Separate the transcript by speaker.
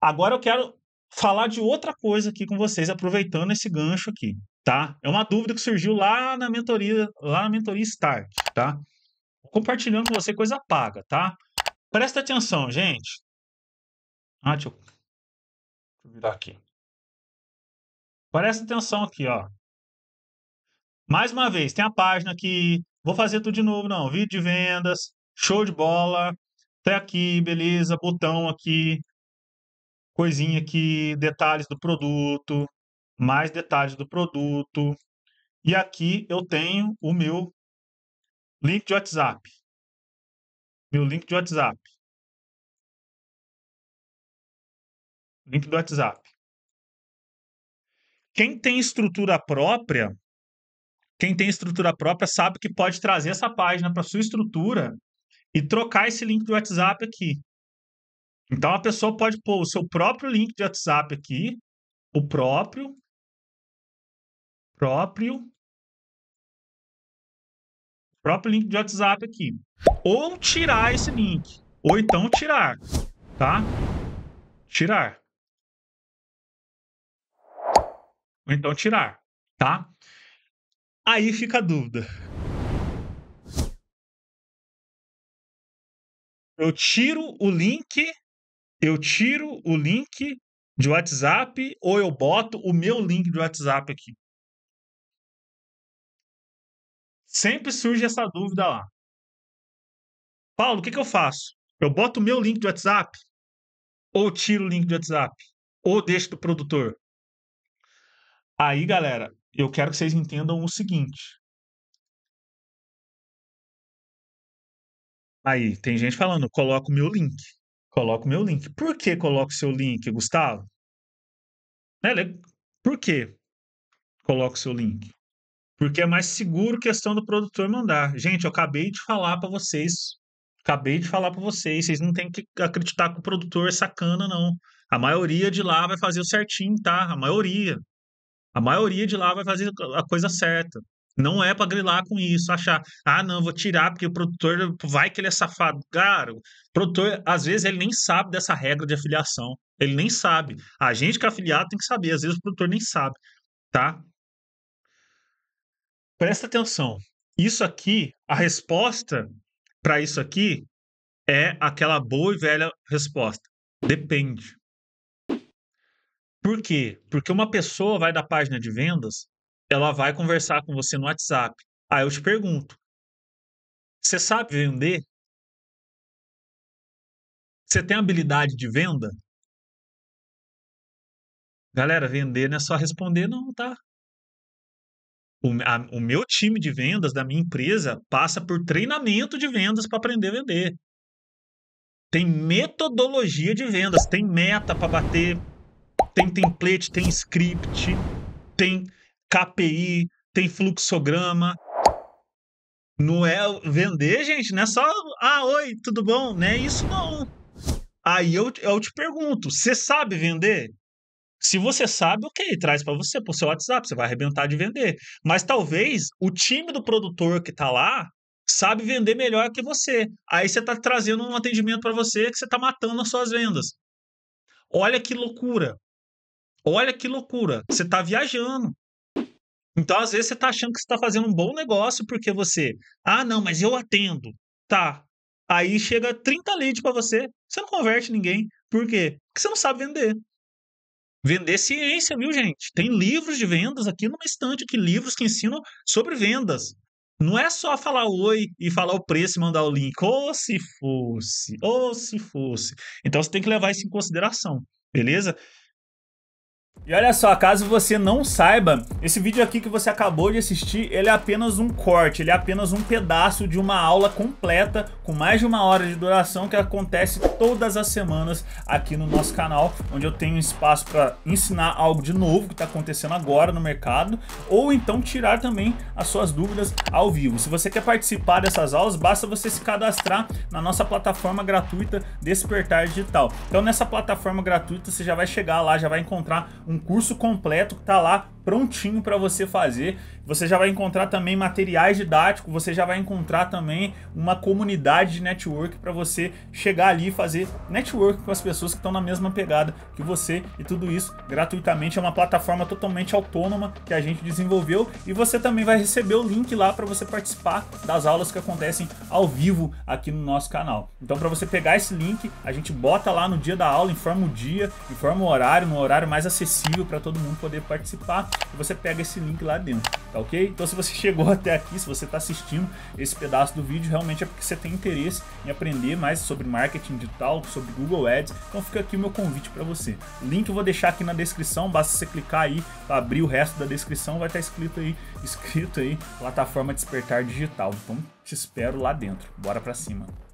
Speaker 1: Agora eu quero falar de outra coisa aqui com vocês, aproveitando esse gancho aqui, tá? É uma dúvida que surgiu lá na mentoria, lá na mentoria Start, tá? Compartilhando
Speaker 2: com você coisa paga, tá? Presta atenção, gente. Ah, deixa eu, deixa eu virar aqui. Presta atenção aqui, ó. Mais uma vez, tem a página aqui. Vou fazer tudo de novo, não. Vídeo de vendas,
Speaker 1: show de bola. Até aqui, beleza. Botão aqui, coisinha aqui, detalhes do produto, mais detalhes do produto.
Speaker 2: E aqui eu tenho o meu link de WhatsApp. Meu link de WhatsApp. Link do WhatsApp. Quem tem estrutura própria,
Speaker 1: quem tem estrutura própria sabe que pode trazer essa página para sua estrutura
Speaker 2: e trocar esse link do WhatsApp aqui. Então a pessoa pode pôr o seu próprio link de WhatsApp aqui, o próprio, próprio, próprio link de WhatsApp aqui.
Speaker 1: Ou tirar esse link, ou então tirar, tá?
Speaker 2: Tirar. Ou então tirar, tá? Aí fica a dúvida. Eu tiro o link eu tiro o link de WhatsApp ou eu boto o meu link de WhatsApp aqui. Sempre surge essa dúvida lá. Paulo, o que, que eu faço? Eu boto o meu link de WhatsApp? Ou tiro o link de WhatsApp? Ou deixo do produtor? Aí, galera, eu quero que vocês entendam o seguinte. Aí, tem gente falando, coloca o meu link. Coloco meu link. Por que coloco seu
Speaker 1: link, Gustavo? Né, Por que coloco seu link? Porque é mais seguro questão do produtor mandar. Gente, eu acabei de falar para vocês. Acabei de falar para vocês. Vocês não tem que acreditar que o produtor é sacana, não. A maioria de lá vai fazer o certinho, tá? A maioria. A maioria de lá vai fazer a coisa certa. Não é para grilar com isso, achar, ah, não, vou tirar porque o produtor vai que ele é safado. Cara, o produtor, às vezes, ele nem sabe dessa regra de afiliação. Ele nem sabe. A gente que é afiliado tem que saber, às vezes o produtor nem sabe, tá? Presta atenção. Isso aqui, a resposta para isso aqui é aquela boa e velha resposta. Depende. Por quê? Porque uma pessoa vai da página de vendas ela
Speaker 2: vai conversar com você no WhatsApp. Aí eu te pergunto: você sabe vender? Você tem habilidade de venda? Galera, vender não é só responder, não, tá?
Speaker 1: O, a, o meu time de vendas da minha empresa passa por treinamento de vendas para aprender a vender. Tem metodologia de vendas, tem meta para bater, tem template, tem script, tem KPI, tem fluxograma. Não é vender, gente, não é só, ah, oi, tudo bom? Não é isso, não. Aí eu, eu te pergunto, você sabe vender? Se você sabe, ok, traz para você, pro seu WhatsApp, você vai arrebentar de vender. Mas talvez o time do produtor que tá lá sabe vender melhor que você. Aí você tá trazendo um atendimento para você que você tá matando as suas vendas. Olha que loucura. Olha que loucura. Você tá viajando. Então, às vezes, você está achando que está fazendo um bom negócio porque você, ah, não, mas eu atendo. Tá. Aí chega 30 leads para você, você não converte ninguém. Por quê? Porque você não sabe vender. Vender ciência, viu, gente? Tem livros de vendas aqui numa estante aqui, livros que ensinam sobre vendas. Não é só falar oi e falar o preço e mandar o link. Ou oh, se fosse, ou oh, se fosse. Então você tem que levar isso em consideração, beleza? E olha só, caso você não saiba, esse vídeo aqui que você acabou de assistir, ele é apenas um corte, ele é apenas um pedaço de uma aula completa com mais de uma hora de duração que acontece todas as semanas aqui no nosso canal, onde eu tenho espaço para ensinar algo de novo que está acontecendo agora no mercado, ou então tirar também as suas dúvidas ao vivo. Se você quer participar dessas aulas, basta você se cadastrar na nossa plataforma gratuita Despertar Digital. Então nessa plataforma gratuita você já vai chegar lá, já vai encontrar um curso completo que tá lá prontinho para você fazer. Você já vai encontrar também materiais didáticos, você já vai encontrar também uma comunidade de network para você chegar ali e fazer network com as pessoas que estão na mesma pegada que você e tudo isso gratuitamente. É uma plataforma totalmente autônoma que a gente desenvolveu e você também vai receber o link lá para você participar das aulas que acontecem ao vivo aqui no nosso canal. Então, para você pegar esse link, a gente bota lá no dia da aula, informa o dia, informa o horário, no horário mais acessível para todo mundo poder participar e você pega esse link lá dentro, tá ok? Então se você chegou até aqui, se você está assistindo esse pedaço do vídeo, realmente é porque você tem interesse em aprender mais sobre marketing digital, sobre Google Ads, então fica aqui o meu convite para você. O link eu vou deixar aqui na descrição, basta você clicar aí, abrir o resto da descrição, vai estar tá escrito aí, escrito aí, plataforma Despertar Digital. Então te espero lá dentro, bora para cima.